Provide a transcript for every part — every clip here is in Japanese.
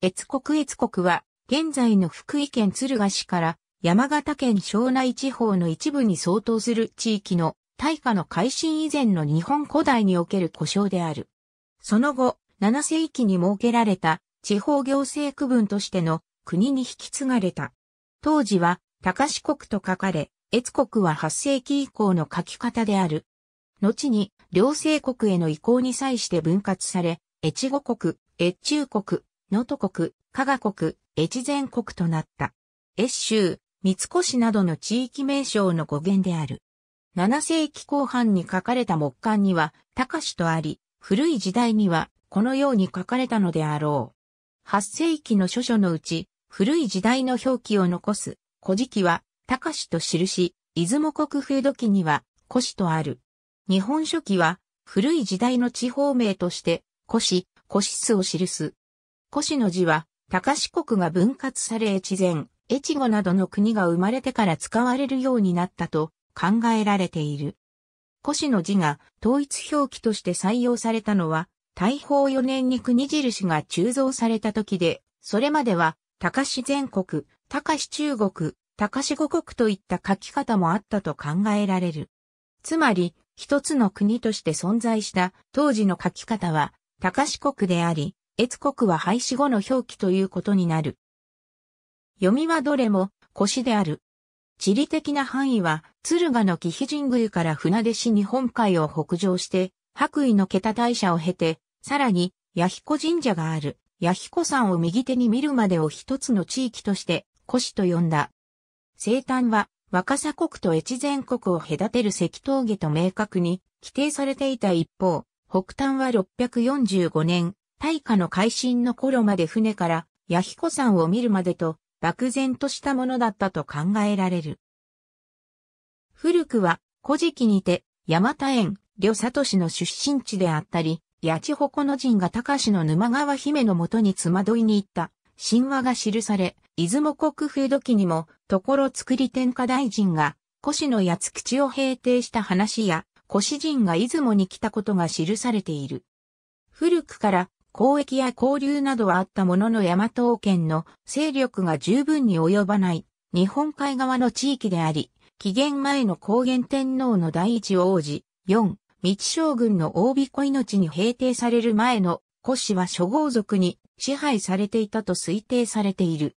越国越国は、現在の福井県敦賀市から山形県庄内地方の一部に相当する地域の大化の改新以前の日本古代における故障である。その後、7世紀に設けられた地方行政区分としての国に引き継がれた。当時は、高四国と書かれ、越国は8世紀以降の書き方である。後に、両政国への移行に際して分割され、越後国、越中国、能登国、加賀国、越前国となった。越州、三越などの地域名称の語源である。7世紀後半に書かれた木簡には、高とあり、古い時代には、このように書かれたのであろう。8世紀の諸書のうち、古い時代の表記を残す、古事記は、高と記し、出雲国風土記には、古市とある。日本書紀は、古い時代の地方名として、古市、古市すを記す。古市の字は、高市国が分割され越前、越後などの国が生まれてから使われるようになったと考えられている。古市の字が統一表記として採用されたのは、大宝4年に国印が鋳造された時で、それまでは、高市全国、高市中国、高市五国といった書き方もあったと考えられる。つまり、一つの国として存在した当時の書き方は、高市国であり、越国は廃止後の表記ということになる。読みはどれも、腰である。地理的な範囲は、敦賀の紀飛神宮から船出市日本海を北上して、白衣の桁大社を経て、さらに、弥彦神社がある、弥彦山を右手に見るまでを一つの地域として、腰と呼んだ。生誕は、若狭国と越前国を隔てる石峠と明確に規定されていた一方、北端は645年、大化の改新の頃まで船から弥彦山を見るまでと、漠然としたものだったと考えられる。古くは、古事記にて、山田園、両里氏の出身地であったり、八千穂の陣が高氏の沼川姫のもとにつまどいに行った神話が記され、出雲国風土記にも、ところ作り天下大臣が、古市の八口を平定した話や、古市人が出雲に来たことが記されている。古くから交易や交流などはあったものの大和王権の勢力が十分に及ばない日本海側の地域であり、紀元前の高原天皇の第一王子、四、道将軍の大子命に平定される前の古氏は諸豪族に支配されていたと推定されている。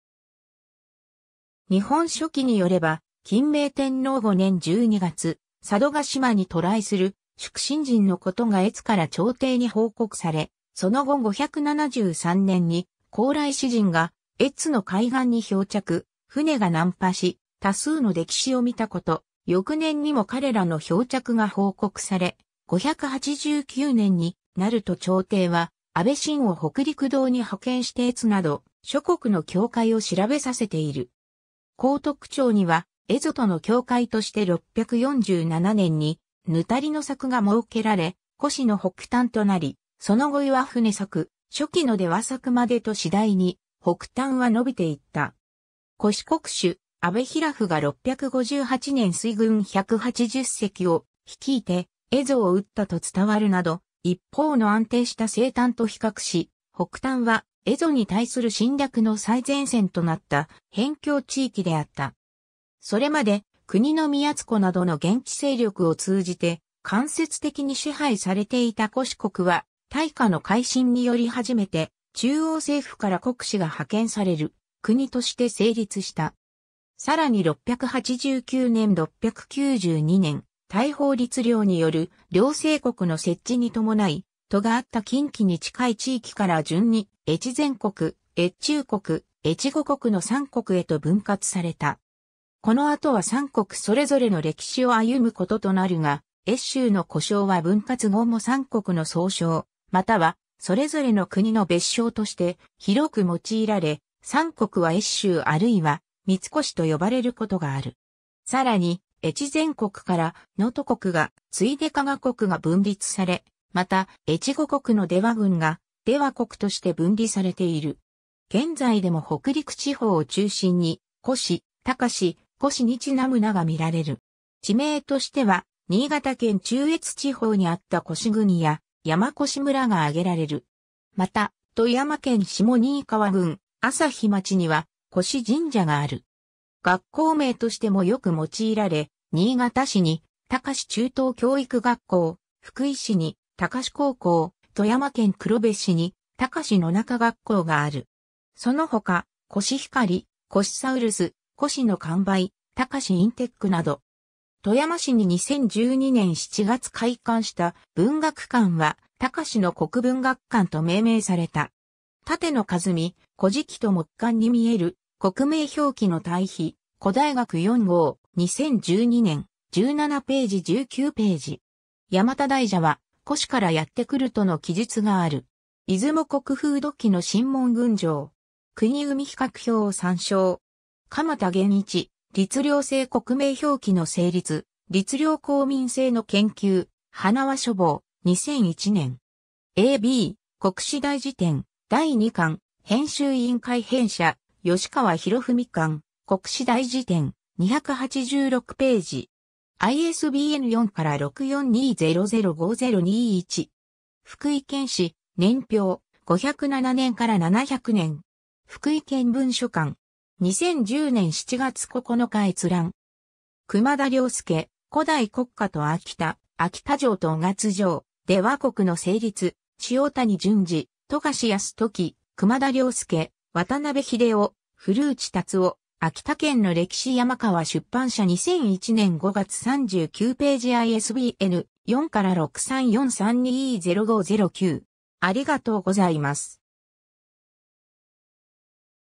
日本書紀によれば、金明天皇5年12月、佐渡島に渡来する、祝神人のことが越から朝廷に報告され、その後573年に高麗詩人が越の海岸に漂着、船が難破し、多数の歴史を見たこと、翌年にも彼らの漂着が報告され、589年になると朝廷は、安倍晋を北陸道に派遣して越など、諸国の境界を調べさせている。高徳町には、越との境界として647年に、ぬたりの柵が設けられ、古市の北端となり、その後岩船作、初期の出羽作までと次第に、北端は伸びていった。古四国主、安倍平夫が658年水軍180隻を率いて、蝦夷を撃ったと伝わるなど、一方の安定した生誕と比較し、北端は蝦夷に対する侵略の最前線となった辺境地域であった。それまで国の宮津湖などの現地勢力を通じて間接的に支配されていた古四国は大化の改新により初めて、中央政府から国史が派遣される、国として成立した。さらに689年692年、大法律令による両政国の設置に伴い、都があった近畿に近い地域から順に、越前国、越中国、越後国の三国へと分割された。この後は三国それぞれの歴史を歩むこととなるが、越州の故障は分割後も三国の総称、または、それぞれの国の別称として広く用いられ、三国は越州あるいは三越と呼ばれることがある。さらに、越前国から能登国が、ついで加賀国が分立され、また、越後国の出羽軍が、出羽国として分離されている。現在でも北陸地方を中心に、古市、高市、古市日南村が見られる。地名としては、新潟県中越地方にあった古市国や、山越村が挙げられる。また、富山県下新川郡、朝日町には、越神社がある。学校名としてもよく用いられ、新潟市に、高市中等教育学校、福井市に、高市高校、富山県黒部市に、高市野中学校がある。その他、越光、越サウルス、越の完売、高市インテックなど、富山市に2012年7月開館した文学館は、高市の国文学館と命名された。縦の数見、古事記と木館に見える、国名表記の対比、古代学4号、2012年、17ページ19ページ。山田大蛇は、古市からやってくるとの記述がある。出雲国風土記の新門群城。国海比較表を参照。鎌田源一、律令制国名表記の成立、律令公民制の研究、花輪書房、2001年。AB、国史大辞典、第2巻、編集委員会編者、吉川博文館、国史大辞典、286ページ。ISBN 4から6 4 2 0 0 5 0 2 1福井県史、年表、507年から700年。福井県文書館、2010年7月9日閲覧。熊田良介、古代国家と秋田、秋田城と小月城、で和国の成立、塩谷淳二、富樫康時、熊田良介、渡辺秀夫、古内達夫、秋田県の歴史山川出版社2001年5月39ページ ISBN4 から634320509。ありがとうございます。